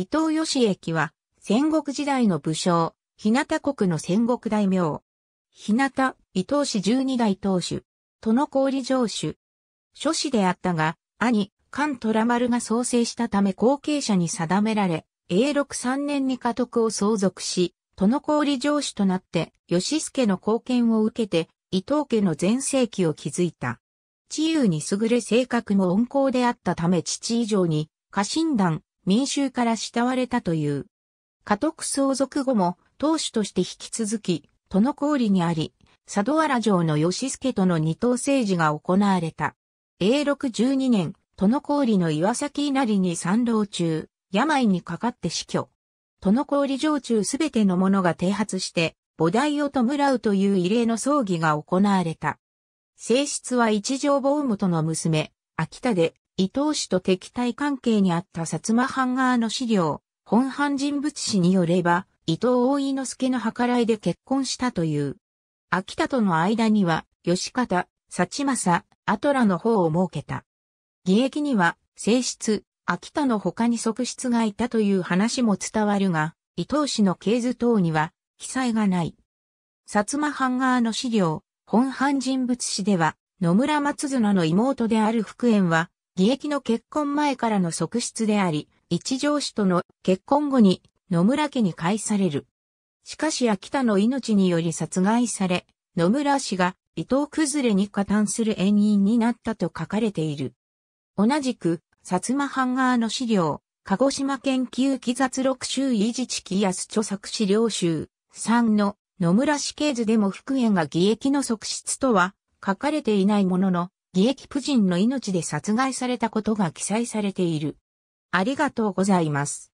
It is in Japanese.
伊藤義駅は、戦国時代の武将、日向国の戦国大名。日向、伊藤氏十二代当主、の氷城主。諸子であったが、兄、菅虎丸が創生したため後継者に定められ、永禄三年に家督を相続し、の氷城主となって、義助の貢献を受けて、伊藤家の全盛期を築いた。治癒に優れ性格も温厚であったため父以上に、家臣団、民衆から慕われたという。家督相続後も、当主として引き続き、都の氷にあり、佐土原城の義助との二等政治が行われた。永禄12年、都の氷の岩崎稲荷に参同中、病にかかって死去。都の氷城中すべての者が停発して、菩提を弔うという異例の葬儀が行われた。正室は一条坊元の娘、秋田で伊東氏と敵対関係にあった薩摩藩側の資料、本藩人物誌によれば、伊藤大井之助の計らいで結婚したという。秋田との間には、吉方、幸政、アトラの方を設けた。義役には、正室、秋田の他に側室がいたという話も伝わるが、伊藤氏の系図等には、記載がない。薩摩藩側の資料、本藩人物誌では、野村松綱の妹である福縁は、義役の結婚前からの側室であり、一条氏との結婚後に野村家に返される。しかし秋田の命により殺害され、野村氏が伊藤崩れに加担する縁因になったと書かれている。同じく、薩摩藩側の資料、鹿児島県旧記雑録州維持地記安著作資料集3の野村氏系図でも福縁が義役の側室とは書かれていないものの、義役婦人の命で殺害されたことが記載されている。ありがとうございます。